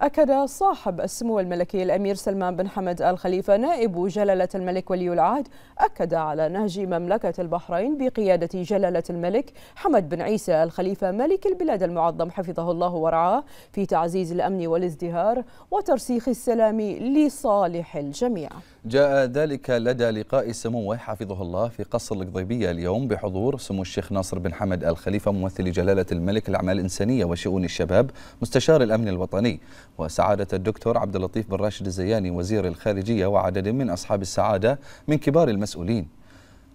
أكد صاحب السمو الملكي الأمير سلمان بن حمد آل خليفة نائب جلالة الملك ولي العهد أكد على نهج مملكة البحرين بقيادة جلالة الملك حمد بن عيسى الخليفة ملك البلاد المعظم حفظه الله ورعاه في تعزيز الأمن والازدهار وترسيخ السلام لصالح الجميع جاء ذلك لدى لقاء سموه حفظه الله في قصر القضيبية اليوم بحضور سمو الشيخ ناصر بن حمد آل خليفة ممثل جلالة الملك الأعمال الإنسانية وشؤون الشباب مستشار الأمن الوطني وسعادة الدكتور عبد اللطيف بن راشد الزياني وزير الخارجية وعدد من أصحاب السعادة من كبار المسؤولين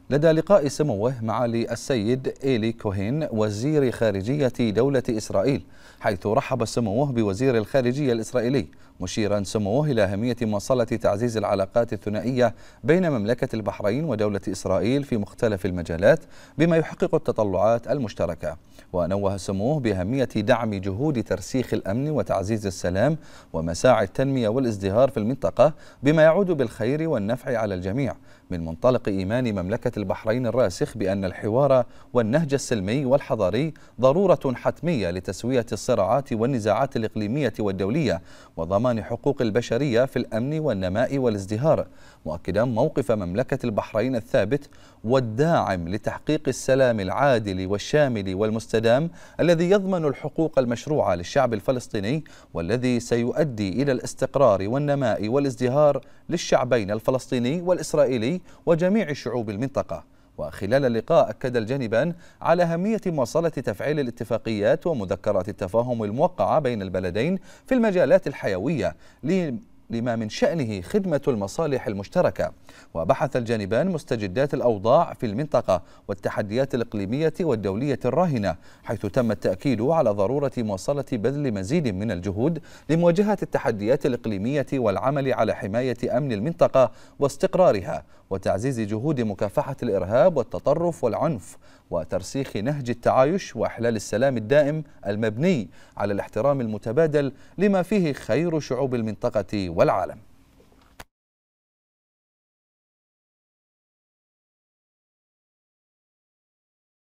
لدى لقاء سموه معالي السيد إيلي كوهين وزير خارجية دولة إسرائيل حيث رحب سموه بوزير الخارجية الإسرائيلي مشيرا سموه إلى أهمية مواصلة تعزيز العلاقات الثنائية بين مملكة البحرين ودولة إسرائيل في مختلف المجالات بما يحقق التطلعات المشتركة ونوه سموه بأهمية دعم جهود ترسيخ الأمن وتعزيز السلام ومساعي التنمية والازدهار في المنطقة بما يعود بالخير والنفع على الجميع من منطلق إيمان مملكة البحرين الراسخ بأن الحوار والنهج السلمي والحضاري ضرورة حتمية لتسوية الصراعات والنزاعات الإقليمية والدولية وضمان حقوق البشرية في الأمن والنماء والازدهار مؤكدا موقف مملكة البحرين الثابت والداعم لتحقيق السلام العادل والشامل والمستدام الذي يضمن الحقوق المشروعة للشعب الفلسطيني والذي سيؤدي إلى الاستقرار والنماء والازدهار للشعبين الفلسطيني والإسرائيلي وجميع شعوب المنطقة المنطقة وخلال اللقاء أكد الجانبان على أهمية مواصلة تفعيل الاتفاقيات ومذكرات التفاهم الموقعة بين البلدين في المجالات الحيوية لما من شأنه خدمة المصالح المشتركة وبحث الجانبان مستجدات الأوضاع في المنطقة والتحديات الإقليمية والدولية الراهنة حيث تم التأكيد على ضرورة مواصلة بذل مزيد من الجهود لمواجهة التحديات الإقليمية والعمل على حماية أمن المنطقة واستقرارها وتعزيز جهود مكافحة الإرهاب والتطرف والعنف وترسيخ نهج التعايش وإحلال السلام الدائم المبني على الاحترام المتبادل لما فيه خير شعوب المنطقة والمنطقة. والعالم